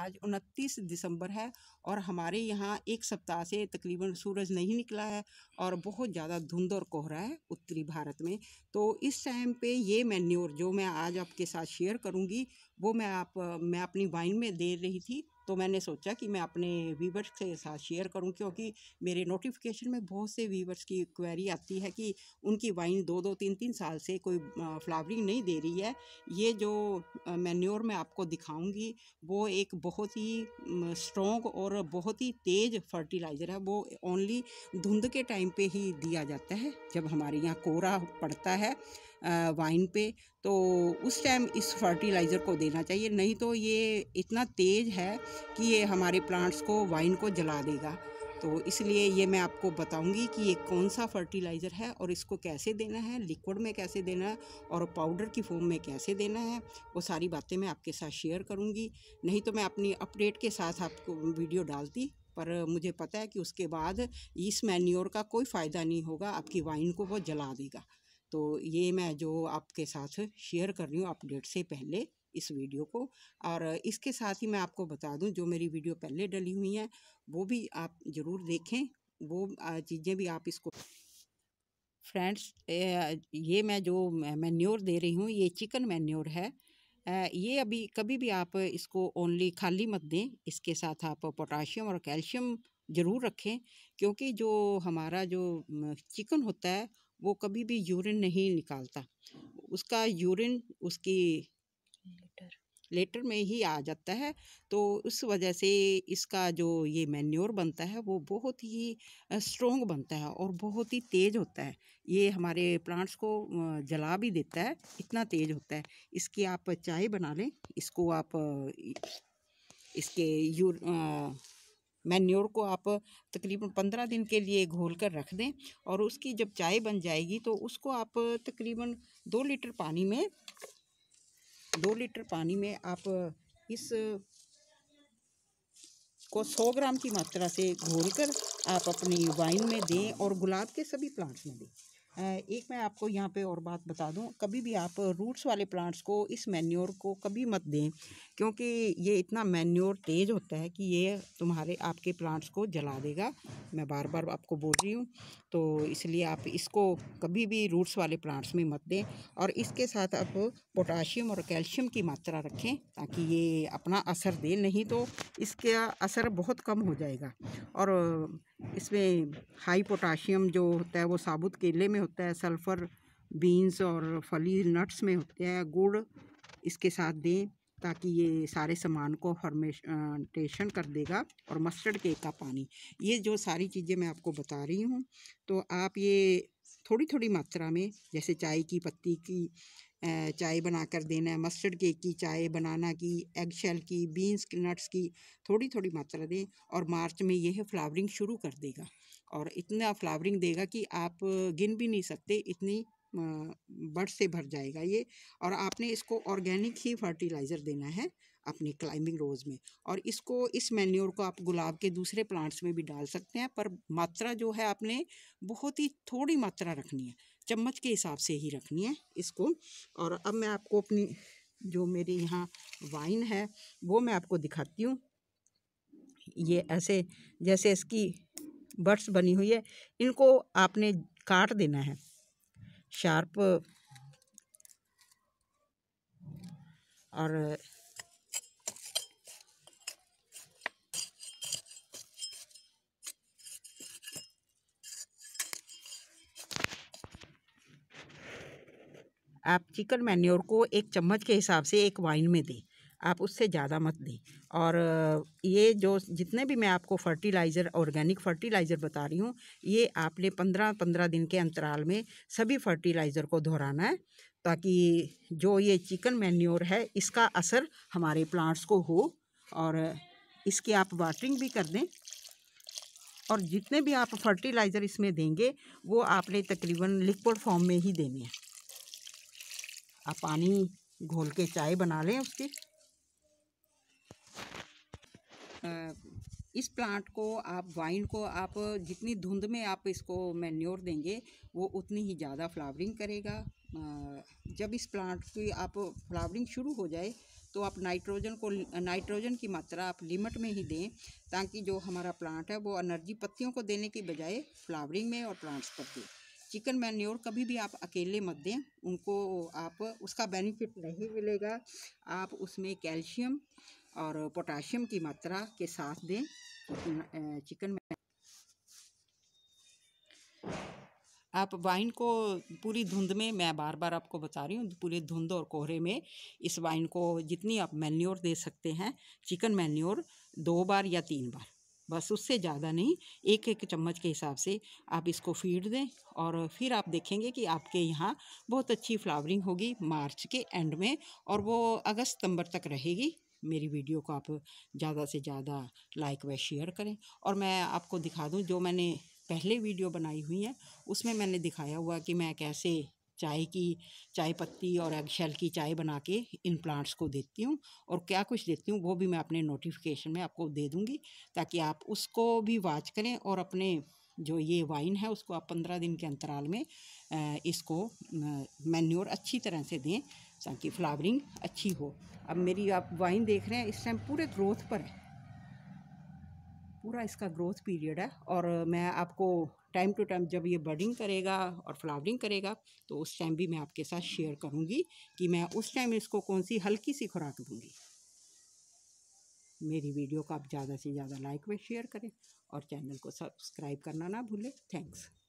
आज 29 दिसंबर है और हमारे यहाँ एक सप्ताह से तकरीबन सूरज नहीं निकला है और बहुत ज़्यादा धुंध और कोहरा है उत्तरी भारत में तो इस टाइम पे ये मैन्योर जो मैं आज आपके साथ शेयर करूँगी वो मैं आप मैं अपनी वाइन में दे रही थी तो मैंने सोचा कि मैं अपने वीवर्स के साथ शेयर करूं क्योंकि मेरे नोटिफिकेशन में बहुत से वीवर्स की क्वेरी आती है कि उनकी वाइन दो दो तीन तीन साल से कोई फ्लावरिंग नहीं दे रही है ये जो मैन्योर मैं आपको दिखाऊंगी वो एक बहुत ही स्ट्रॉन्ग और बहुत ही तेज़ फर्टिलाइज़र है वो ओनली धुंध के टाइम पर ही दिया जाता है जब हमारे यहाँ कोहरा पड़ता है वाइन पे तो उस टाइम इस फर्टिलाइज़र को देना चाहिए नहीं तो ये इतना तेज़ है कि ये हमारे प्लांट्स को वाइन को जला देगा तो इसलिए ये मैं आपको बताऊंगी कि ये कौन सा फर्टिलाइज़र है और इसको कैसे देना है लिक्विड में कैसे देना है और पाउडर की फॉर्म में कैसे देना है वो सारी बातें मैं आपके साथ शेयर करूंगी नहीं तो मैं अपनी अपडेट के साथ आपको वीडियो डालती पर मुझे पता है कि उसके बाद इस मैन्योर का कोई फ़ायदा नहीं होगा आपकी वाइन को वो जला देगा तो ये मैं जो आपके साथ शेयर कर रही हूँ अपडेट से पहले इस वीडियो को और इसके साथ ही मैं आपको बता दूं जो मेरी वीडियो पहले डली हुई हैं वो भी आप ज़रूर देखें वो चीज़ें भी आप इसको फ्रेंड्स ये मैं जो मैन्योर दे रही हूँ ये चिकन मैन्योर है ये अभी कभी भी आप इसको ओनली खाली मत दें इसके साथ आप पोटाशियम और कैल्शियम ज़रूर रखें क्योंकि जो हमारा जो चिकन होता है वो कभी भी यूरिन नहीं निकालता उसका यूरिन उसकी लेटर में ही आ जाता है तो उस वजह से इसका जो ये मैन्योर बनता है वो बहुत ही स्ट्रोंग बनता है और बहुत ही तेज़ होता है ये हमारे प्लांट्स को जला भी देता है इतना तेज़ होता है इसकी आप चाय बना लें इसको आप इसके यूर मैन्योर को आप तकरीबन पंद्रह दिन के लिए घोल कर रख दें और उसकी जब चाय बन जाएगी तो उसको आप तकरीबन दो लीटर पानी में दो लीटर पानी में आप इस को सौ ग्राम की मात्रा से घोलकर कर आप अपनी वाइन में दें और गुलाब के सभी प्लांट्स में दें एक मैं आपको यहाँ पे और बात बता दूँ कभी भी आप रूट्स वाले प्लांट्स को इस मैन्योर को कभी मत दें क्योंकि ये इतना मैन्योर तेज़ होता है कि ये तुम्हारे आपके प्लांट्स को जला देगा मैं बार बार आपको बोल रही हूँ तो इसलिए आप इसको कभी भी रूट्स वाले प्लांट्स में मत दें और इसके साथ आप पोटाशियम और कैल्शियम की मात्रा रखें ताकि ये अपना असर दें नहीं तो इसका असर बहुत कम हो जाएगा और इसमें हाई पोटाशियम जो होता है वो साबुत केले में होता है सल्फ़र बीन्स और फली नट्स में होते हैं गुड़ इसके साथ दें ताकि ये सारे सामान को फर्मेशन कर देगा और मस्टर्ड केक का पानी ये जो सारी चीज़ें मैं आपको बता रही हूँ तो आप ये थोड़ी थोड़ी मात्रा में जैसे चाय की पत्ती की चाय बनाकर देना है मस्टर्ड केक की चाय बनाना की एग शेल की बीन्स की नट्स की थोड़ी थोड़ी मात्रा दें और मार्च में यह फ्लावरिंग शुरू कर देगा और इतना फ्लावरिंग देगा कि आप गिन भी नहीं सकते इतनी बढ़ से भर जाएगा ये और आपने इसको ऑर्गेनिक ही फर्टिलाइज़र देना है अपने क्लाइंबिंग रोज़ में और इसको इस मैन्योर को आप गुलाब के दूसरे प्लांट्स में भी डाल सकते हैं पर मात्रा जो है आपने बहुत ही थोड़ी मात्रा रखनी है चम्मच के हिसाब से ही रखनी है इसको और अब मैं आपको अपनी जो मेरी यहाँ वाइन है वो मैं आपको दिखाती हूँ ये ऐसे जैसे इसकी बर्ड्स बनी हुई है इनको आपने काट देना है शार्प और आप चिकन मैन्योर को एक चम्मच के हिसाब से एक वाइन में दें आप उससे ज़्यादा मत दें और ये जो जितने भी मैं आपको फर्टिलाइज़र ऑर्गेनिक फर्टिलाइज़र बता रही हूँ ये आपने पंद्रह पंद्रह दिन के अंतराल में सभी फर्टिलाइज़र को दोहराना है ताकि जो ये चिकन मैन्योर है इसका असर हमारे प्लांट्स को हो और इसकी आप वाटरिंग भी कर दें और जितने भी आप फर्टिलाइज़र इसमें देंगे वो आपने तकरीबन लिक्विड फॉर्म में ही देने हैं आप पानी घोल के चाय बना लें उसकी इस प्लांट को आप वाइन को आप जितनी धुंध में आप इसको मैन्योर देंगे वो उतनी ही ज़्यादा फ्लावरिंग करेगा जब इस प्लांट की आप फ्लावरिंग शुरू हो जाए तो आप नाइट्रोजन को नाइट्रोजन की मात्रा आप लिमिट में ही दें ताकि जो हमारा प्लांट है वो एनर्जी पत्तियों को देने की बजाय फ्लावरिंग में और प्लांट्स पर दे चिकन मैन्योर कभी भी आप अकेले मत दें उनको आप उसका बेनिफिट नहीं मिलेगा आप उसमें कैल्शियम और पोटाशियम की मात्रा के साथ दें चिकन आप वाइन को पूरी धुंध में मैं बार बार आपको बता रही हूँ पूरी धुंध और कोहरे में इस वाइन को जितनी आप मैन्योर दे सकते हैं चिकन मैन्योर दो बार या तीन बार बस उससे ज़्यादा नहीं एक एक चम्मच के हिसाब से आप इसको फीड दें और फिर आप देखेंगे कि आपके यहाँ बहुत अच्छी फ्लावरिंग होगी मार्च के एंड में और वो अगस्त सितंबर तक रहेगी मेरी वीडियो को आप ज़्यादा से ज़्यादा लाइक व शेयर करें और मैं आपको दिखा दूँ जो मैंने पहले वीडियो बनाई हुई है उसमें मैंने दिखाया हुआ कि मैं कैसे चाय की चाय पत्ती और एगशेल की चाय बना के इन प्लांट्स को देती हूँ और क्या कुछ देती हूँ वो भी मैं अपने नोटिफिकेशन में आपको दे दूँगी ताकि आप उसको भी वाच करें और अपने जो ये वाइन है उसको आप पंद्रह दिन के अंतराल में इसको मैन्योर अच्छी तरह से दें ताकि फ्लावरिंग अच्छी हो अब मेरी आप वाइन देख रहे हैं इस टाइम पूरे ग्रोथ पर है पूरा इसका ग्रोथ पीरियड है और मैं आपको टाइम टू टाइम जब ये बर्डिंग करेगा और फ्लावरिंग करेगा तो उस टाइम भी मैं आपके साथ शेयर करूँगी कि मैं उस टाइम इसको कौन सी हल्की सी खुराक दूँगी मेरी वीडियो को आप ज़्यादा से ज़्यादा लाइक व शेयर करें और चैनल को सब्सक्राइब करना ना भूलें थैंक्स